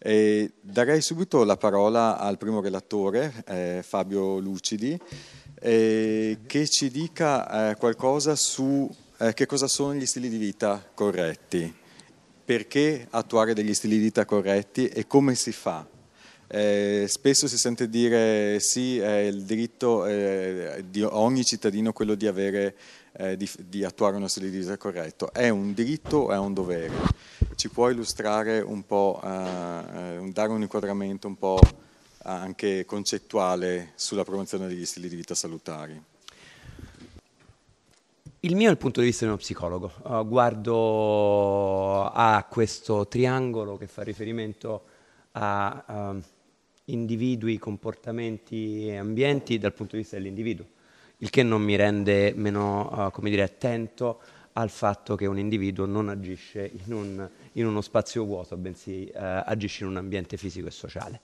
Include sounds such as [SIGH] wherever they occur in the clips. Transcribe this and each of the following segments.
E darei subito la parola al primo relatore, eh, Fabio Lucidi, eh, che ci dica eh, qualcosa su eh, che cosa sono gli stili di vita corretti, perché attuare degli stili di vita corretti e come si fa. Eh, spesso si sente dire sì, è il diritto eh, di ogni cittadino quello di, avere, di, di attuare uno stile di vita corretto. È un diritto o è un dovere? ci può illustrare un po', eh, eh dare un inquadramento un po' eh, anche concettuale sulla promozione degli stili di vita salutari? Il mio è il punto di vista di uno psicologo. Uh, guardo a questo triangolo che fa riferimento a uh, individui, comportamenti e ambienti dal punto di vista dell'individuo, il che non mi rende meno uh, dire, attento al fatto che un individuo non agisce in, un, in uno spazio vuoto, bensì eh, agisce in un ambiente fisico e sociale.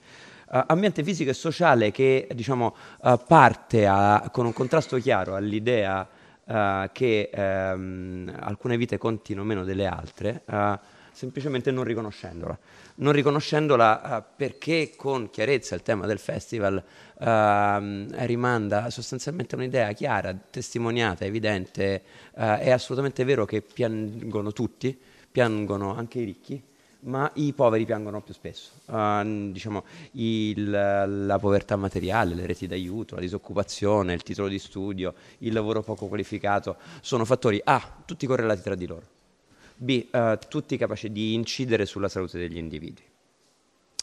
Uh, ambiente fisico e sociale che diciamo, uh, parte a, con un contrasto chiaro all'idea uh, che ehm, alcune vite contino meno delle altre semplicemente non riconoscendola. Non riconoscendola eh, perché con chiarezza il tema del festival eh, rimanda sostanzialmente un'idea chiara, testimoniata, evidente, eh, è assolutamente vero che piangono tutti, piangono anche i ricchi, ma i poveri piangono più spesso. Uh, diciamo, il, la povertà materiale, le reti d'aiuto, la disoccupazione, il titolo di studio, il lavoro poco qualificato, sono fattori A, ah, tutti correlati tra di loro. B. Eh, tutti capaci di incidere sulla salute degli individui.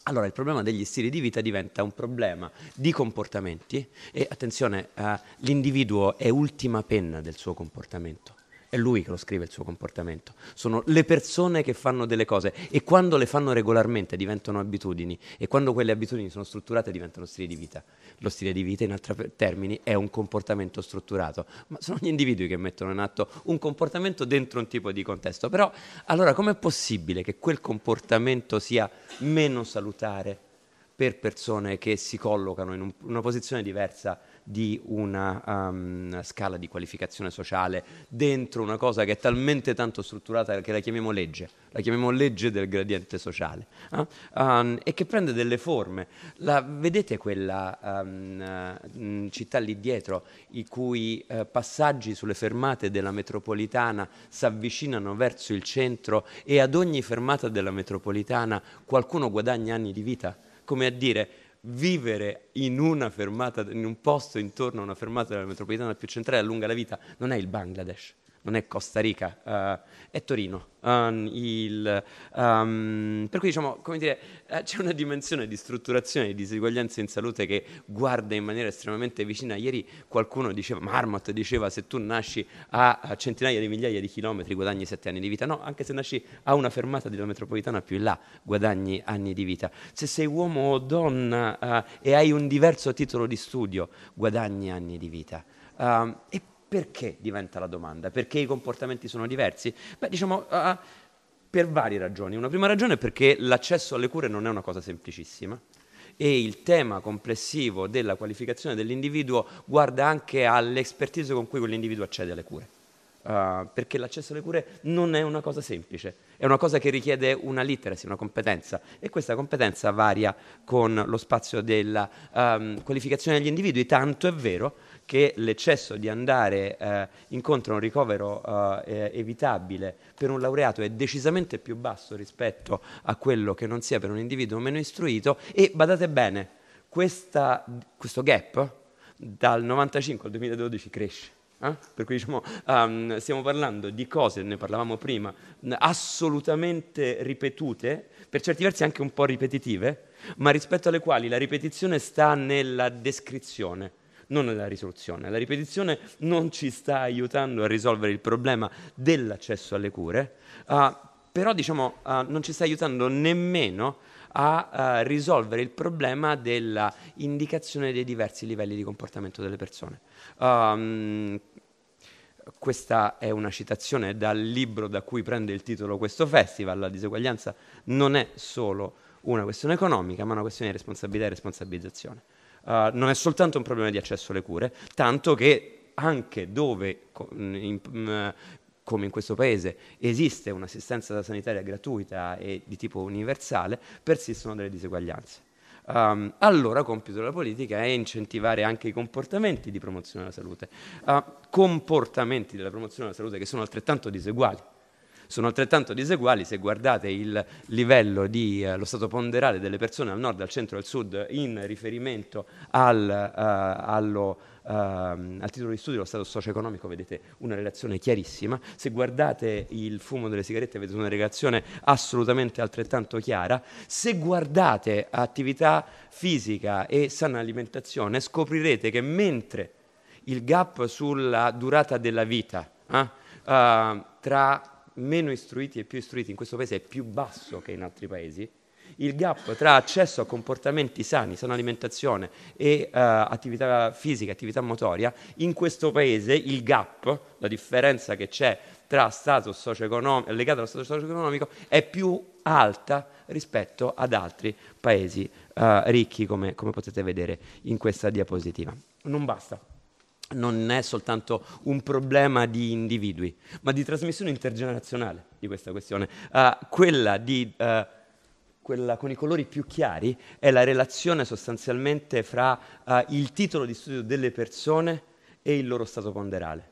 Allora il problema degli stili di vita diventa un problema di comportamenti e attenzione, eh, l'individuo è ultima penna del suo comportamento è lui che lo scrive il suo comportamento, sono le persone che fanno delle cose e quando le fanno regolarmente diventano abitudini e quando quelle abitudini sono strutturate diventano stile di vita. Lo stile di vita, in altri termini, è un comportamento strutturato, ma sono gli individui che mettono in atto un comportamento dentro un tipo di contesto. Però allora com'è possibile che quel comportamento sia meno salutare per persone che si collocano in un, una posizione diversa? di una um, scala di qualificazione sociale dentro una cosa che è talmente tanto strutturata che la chiamiamo legge, la chiamiamo legge del gradiente sociale eh? um, e che prende delle forme. La, vedete quella um, città lì dietro i cui uh, passaggi sulle fermate della metropolitana si avvicinano verso il centro e ad ogni fermata della metropolitana qualcuno guadagna anni di vita? Come a dire, vivere in una fermata, in un posto intorno a una fermata della metropolitana più centrale allunga la vita, non è il Bangladesh, non è Costa Rica, uh, è Torino. Um, il, um, per cui diciamo, come dire, eh, c'è una dimensione di strutturazione di diseguaglianza in salute che guarda in maniera estremamente vicina. Ieri qualcuno diceva, Marmot diceva, se tu nasci a centinaia di migliaia di chilometri guadagni sette anni di vita. No, anche se nasci a una fermata della metropolitana più in là guadagni anni di vita. Se sei uomo o donna uh, e hai un diverso titolo di studio guadagni anni di vita. Um, e perché diventa la domanda? Perché i comportamenti sono diversi? Beh, diciamo, uh, per varie ragioni. Una prima ragione è perché l'accesso alle cure non è una cosa semplicissima e il tema complessivo della qualificazione dell'individuo guarda anche all'espertise con cui quell'individuo accede alle cure. Uh, perché l'accesso alle cure non è una cosa semplice, è una cosa che richiede una literacy, una competenza e questa competenza varia con lo spazio della um, qualificazione degli individui, tanto è vero che l'eccesso di andare eh, incontro a un ricovero eh, evitabile per un laureato è decisamente più basso rispetto a quello che non sia per un individuo meno istruito e badate bene, questa, questo gap dal 95 al 2012 cresce eh? Per cui diciamo, um, stiamo parlando di cose, ne parlavamo prima, assolutamente ripetute, per certi versi anche un po' ripetitive, ma rispetto alle quali la ripetizione sta nella descrizione non nella risoluzione. La ripetizione non ci sta aiutando a risolvere il problema dell'accesso alle cure, uh, però diciamo, uh, non ci sta aiutando nemmeno a uh, risolvere il problema dell'indicazione dei diversi livelli di comportamento delle persone. Um, questa è una citazione dal libro da cui prende il titolo questo festival. La diseguaglianza non è solo una questione economica, ma una questione di responsabilità e responsabilizzazione. Uh, non è soltanto un problema di accesso alle cure, tanto che anche dove, mm, come in questo paese, esiste un'assistenza sanitaria gratuita e di tipo universale, persistono delle diseguaglianze. Um, allora compito della politica è incentivare anche i comportamenti di promozione della salute, uh, comportamenti della promozione della salute che sono altrettanto diseguali sono altrettanto diseguali se guardate il livello di eh, lo stato ponderale delle persone al nord, al centro e al sud in riferimento al, eh, allo, Uh, al titolo di studio lo stato socio-economico vedete una relazione chiarissima, se guardate il fumo delle sigarette vedete una relazione assolutamente altrettanto chiara, se guardate attività fisica e sana alimentazione scoprirete che mentre il gap sulla durata della vita eh, uh, tra meno istruiti e più istruiti in questo paese è più basso che in altri paesi, il gap tra accesso a comportamenti sani, sana alimentazione e uh, attività fisica, attività motoria, in questo paese il gap, la differenza che c'è tra status socio-economico, legata allo status socio-economico è più alta rispetto ad altri paesi uh, ricchi, come, come potete vedere in questa diapositiva. Non basta non è soltanto un problema di individui, ma di trasmissione intergenerazionale di questa questione. Uh, quella, di, uh, quella con i colori più chiari è la relazione sostanzialmente fra uh, il titolo di studio delle persone e il loro stato ponderale.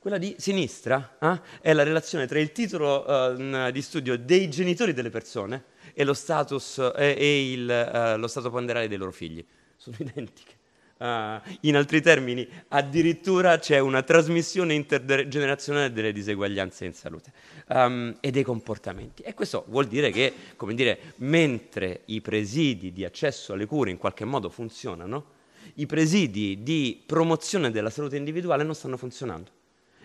Quella di sinistra eh, è la relazione tra il titolo ehm, di studio dei genitori delle persone e lo, status, eh, e il, eh, lo stato ponderale dei loro figli. Sono [LAUGHS] identiche Uh, in altri termini, addirittura c'è una trasmissione intergenerazionale delle diseguaglianze in salute um, e dei comportamenti. E questo vuol dire che, come dire, mentre i presidi di accesso alle cure in qualche modo funzionano, i presidi di promozione della salute individuale non stanno funzionando.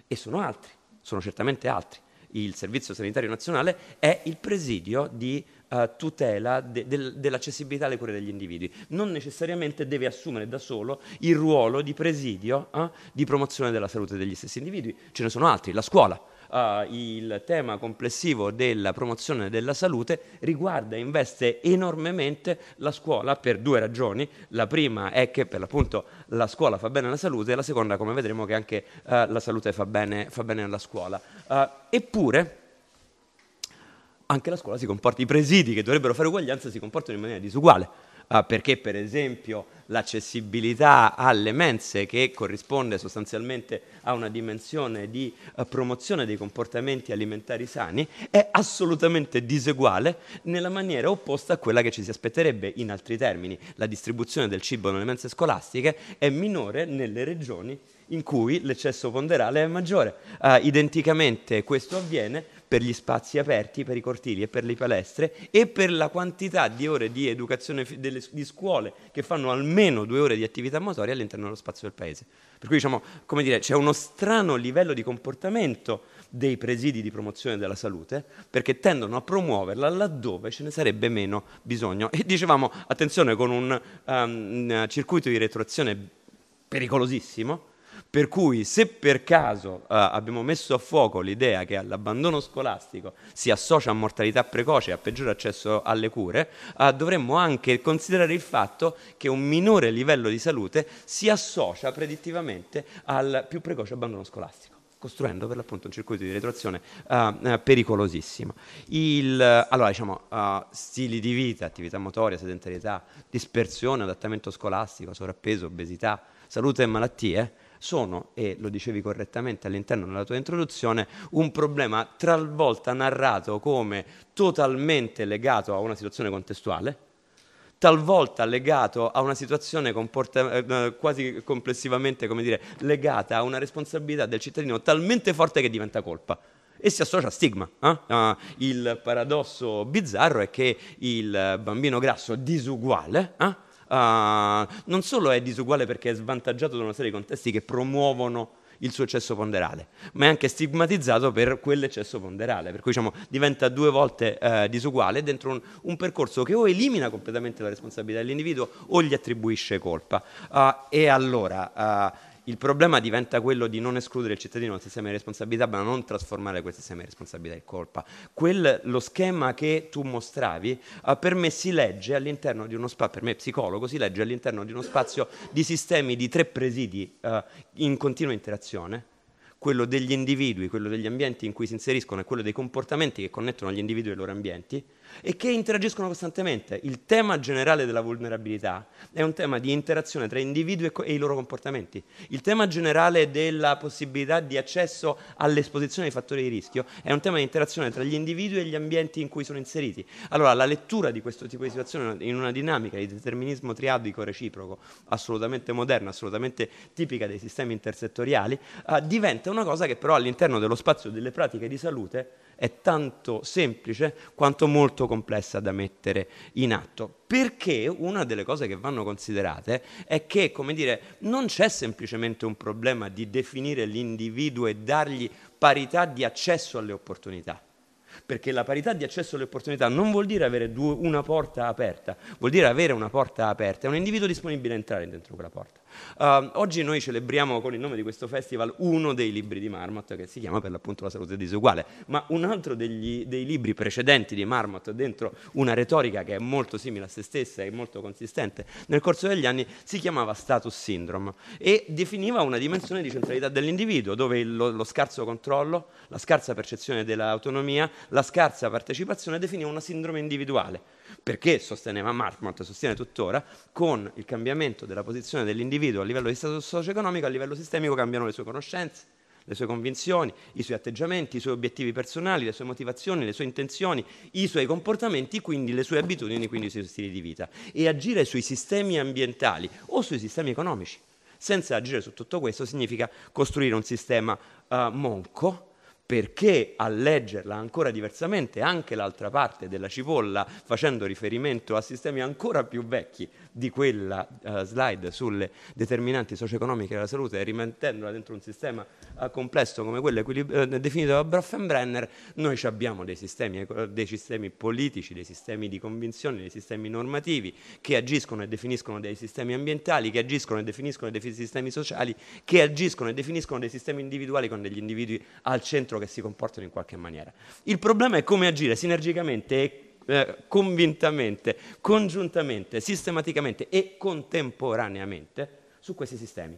E sono altri, sono certamente altri il Servizio Sanitario Nazionale è il presidio di eh, tutela de, de, dell'accessibilità alle cure degli individui. Non necessariamente deve assumere da solo il ruolo di presidio eh, di promozione della salute degli stessi individui, ce ne sono altri, la scuola uh, il tema complessivo della promozione della salute riguarda e investe enormemente la scuola per due ragioni. La prima è che per l'appunto la scuola fa bene alla salute e la seconda, come vedremo, che anche uh, la salute fa bene, fa bene alla scuola. Uh, eppure anche la scuola si comporta, i presidi che dovrebbero fare uguaglianza si comportano in maniera disuguale. Ah, perché per esempio l'accessibilità alle mense che corrisponde sostanzialmente a una dimensione di eh, promozione dei comportamenti alimentari sani è assolutamente diseguale nella maniera opposta a quella che ci si aspetterebbe in altri termini. La distribuzione del cibo nelle mense scolastiche è minore nelle regioni in cui l'eccesso ponderale è maggiore. Uh, identicamente questo avviene per gli spazi aperti, per i cortili e per le palestre e per la quantità di ore di educazione delle, di scuole che fanno almeno due ore di attività motoria all'interno dello spazio del paese. Per cui diciamo, come dire, c'è uno strano livello di comportamento dei presidi di promozione della salute perché tendono a promuoverla laddove ce ne sarebbe meno bisogno. E dicevamo, attenzione, con un um, circuito di retroazione pericolosissimo per cui se per caso eh, abbiamo messo a fuoco l'idea che all'abbandono scolastico si associa a mortalità precoce e a peggiore accesso alle cure, eh, dovremmo anche considerare il fatto che un minore livello di salute si associa predittivamente al più precoce abbandono scolastico costruendo per l'appunto un circuito di retroazione uh, pericolosissimo. Il, uh, allora, diciamo, uh, stili di vita, attività motoria, sedentarietà, dispersione, adattamento scolastico, sovrappeso, obesità, salute e malattie sono, e lo dicevi correttamente all'interno della tua introduzione, un problema talvolta narrato come totalmente legato a una situazione contestuale, talvolta legato a una situazione comporta- eh, eh, quasi complessivamente dire, legata a una responsabilità del cittadino talmente forte che diventa colpa e si associa a stigma. Eh? Uh, il paradosso bizzarro è che il bambino grasso disuguale eh? Ah, non solo è disuguale perché è svantaggiato da una serie di contesti che promuovono il suo eccesso ponderale, ma è anche stigmatizzato per quell'eccesso ponderale, per cui diciamo, diventa due volte eh, disuguale dentro un, un, percorso che o elimina completamente la responsabilità dell'individuo o gli attribuisce colpa. Uh, e allora uh, il problema diventa quello di non escludere il cittadino dal sistema di responsabilità, ma non trasformare quel sistema di responsabilità in colpa. Quel, lo schema che tu mostravi eh, per me si legge all'interno di uno spazio, per me psicologo, si legge all'interno di uno spazio di sistemi di tre presidi uh, in continua interazione, quello degli individui, quello degli ambienti in cui si inseriscono e quello dei comportamenti che connettono gli individui e i loro ambienti, e che interagiscono costantemente. Il tema generale della vulnerabilità è un tema di interazione tra individui e, co- e i loro comportamenti. Il tema generale della possibilità di accesso all'esposizione ai fattori di rischio è un tema di interazione tra gli individui e gli ambienti in cui sono inseriti. Allora, la lettura di questo tipo di situazione in una dinamica di determinismo triadico reciproco, assolutamente moderna, assolutamente tipica dei sistemi intersettoriali, eh, diventa una cosa che però all'interno dello spazio delle pratiche di salute è tanto semplice quanto molto complessa da mettere in atto. Perché una delle cose che vanno considerate è che, come dire, non c'è semplicemente un problema di definire l'individuo e dargli parità di accesso alle opportunità perché la parità di accesso alle opportunità non vuol dire avere due, una porta aperta, vuol dire avere una porta aperta, è un individuo disponibile a entrare dentro quella porta. Uh, oggi noi celebriamo con il nome di questo festival uno dei libri di Marmot che si chiama per l'appunto La salute disuguale, ma un altro degli, dei libri precedenti di Marmot dentro una retorica che è molto simile a se stessa e molto consistente nel corso degli anni si chiamava Status Syndrome e definiva una dimensione di centralità dell'individuo dove lo, lo scarso controllo, la scarsa percezione dell'autonomia, la scarsa partecipazione definiva una sindrome individuale perché sosteneva Marx, Markmont, sostiene tuttora, con il cambiamento della posizione dell'individuo a livello di stato socio-economico, a livello sistemico cambiano le sue conoscenze, le sue convinzioni, i suoi atteggiamenti, i suoi obiettivi personali, le sue motivazioni, le sue intenzioni, i suoi comportamenti, quindi le sue abitudini, quindi i suoi stili di vita. E agire sui sistemi ambientali o sui sistemi economici, senza agire su tutto questo, significa costruire un sistema uh, monco, perché a leggerla ancora diversamente anche l'altra parte della cipolla, facendo riferimento a sistemi ancora più vecchi di quella uh, slide sulle determinanti socio-economiche della salute e rimettendola dentro un sistema uh, complesso come quello equilib- uh, definito da Braffenbrenner, noi abbiamo dei sistemi, dei sistemi politici, dei sistemi di convinzione, dei sistemi normativi che agiscono e definiscono dei sistemi ambientali, che agiscono e definiscono dei sistemi sociali, che agiscono e definiscono dei sistemi individuali con degli individui al centro altro che si comportano in qualche maniera. Il problema è come agire sinergicamente e eh, convintamente, congiuntamente, sistematicamente e contemporaneamente su questi sistemi.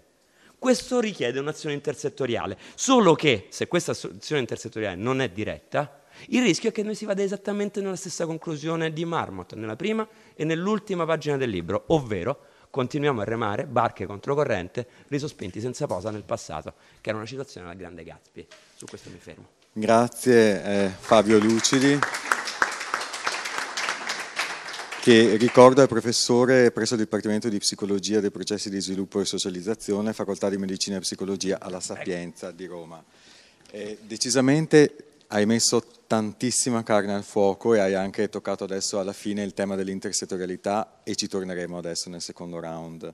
Questo richiede un'azione intersettoriale, solo che se questa azione intersettoriale non è diretta, il rischio è che noi si vada esattamente nella stessa conclusione di Marmot, nella prima e nell'ultima pagina del libro, ovvero continuiamo a remare, barche controcorrente, risospinti senza posa nel passato, che era una citazione alla grande Gatsby. Su questo mi fermo. Grazie eh, Fabio Lucidi che ricordo è professore presso il Dipartimento di Psicologia dei processi di sviluppo e socializzazione, Facoltà di Medicina e Psicologia alla ecco. Sapienza di Roma. Eh, decisamente hai messo tantissima carne al fuoco e hai anche toccato adesso alla fine il tema dell'intersettorialità e ci torneremo adesso nel secondo round.